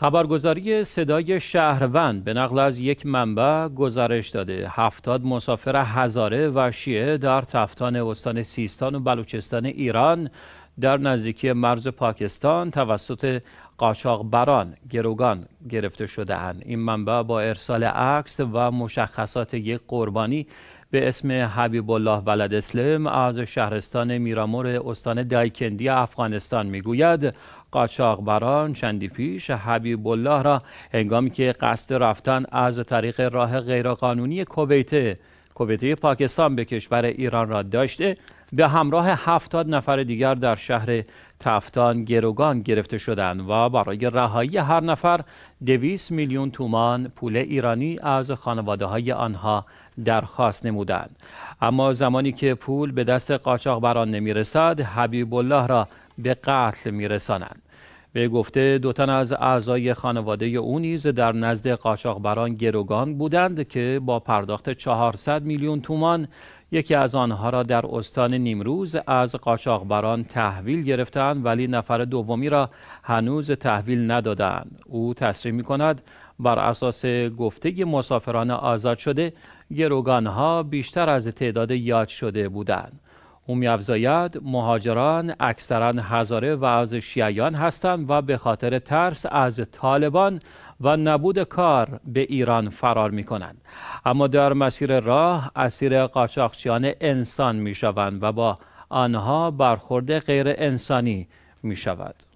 خبرگزاری صدای شهروند به نقل از یک منبع گزارش داده هفتاد مسافر هزاره و شیعه در تفتان استان سیستان و بلوچستان ایران در نزدیکی مرز پاکستان توسط بران گروگان گرفته شده اند. این منبع با ارسال عکس و مشخصات یک قربانی به اسم حبیب الله ولد اسلم از شهرستان میرامور استان دایکندی افغانستان میگوید بران چندی پیش حبیب الله را هنگامی که قصد رفتن از طریق راه غیرقانونی کویت کویته پاکستان به کشور ایران را داشته به همراه 70 نفر دیگر در شهر تفتان گروگان گرفته شدند و برای رهایی هر نفر 200 میلیون تومان پول ایرانی از خانواده های آنها درخواست نمودند اما زمانی که پول به دست قاچاقبران نمی رسد حبیب الله را به قتل می به گفته دو تن از اعضای خانواده او نیز در نزد قاچاقبران گروگان بودند که با پرداخت 400 میلیون تومان یکی از آنها را در استان نیمروز از قاچاقبران تحویل گرفتند ولی نفر دومی را هنوز تحویل ندادند او تصریح می کند بر اساس گفته مسافران آزاد شده گروگانها ها بیشتر از تعداد یاد شده بودند او مهاجران اکثرا هزاره و از شیعیان هستند و به خاطر ترس از طالبان و نبود کار به ایران فرار می کنند اما در مسیر راه اسیر قاچاقچیان انسان می شوند و با آنها برخورد غیر انسانی می شود